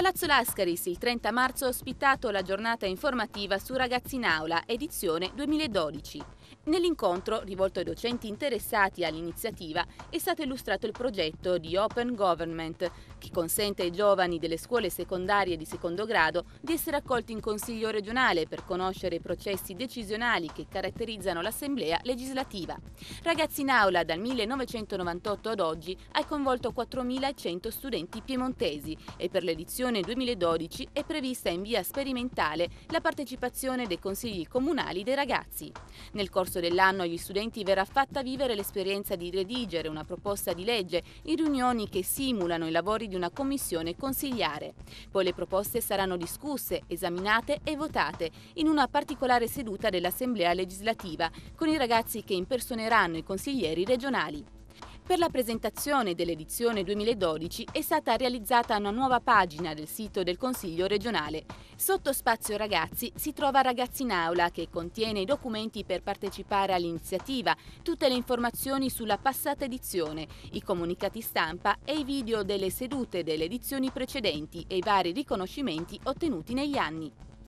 Palazzo Lascaris il 30 marzo ha ospitato la giornata informativa su Ragazzi in Aula, edizione 2012. Nell'incontro, rivolto ai docenti interessati all'iniziativa, è stato illustrato il progetto di Open Government, che consente ai giovani delle scuole secondarie di secondo grado di essere accolti in Consiglio regionale per conoscere i processi decisionali che caratterizzano l'Assemblea legislativa. Ragazzi in aula dal 1998 ad oggi ha coinvolto 4.100 studenti piemontesi e per l'edizione 2012 è prevista in via sperimentale la partecipazione dei consigli comunali dei ragazzi. Nel corso corso dell'anno agli studenti verrà fatta vivere l'esperienza di redigere una proposta di legge in riunioni che simulano i lavori di una commissione consigliare. Poi le proposte saranno discusse, esaminate e votate in una particolare seduta dell'Assemblea legislativa con i ragazzi che impersoneranno i consiglieri regionali. Per la presentazione dell'edizione 2012 è stata realizzata una nuova pagina del sito del Consiglio regionale. Sotto Spazio Ragazzi si trova Ragazzi in Aula che contiene i documenti per partecipare all'iniziativa, tutte le informazioni sulla passata edizione, i comunicati stampa e i video delle sedute delle edizioni precedenti e i vari riconoscimenti ottenuti negli anni.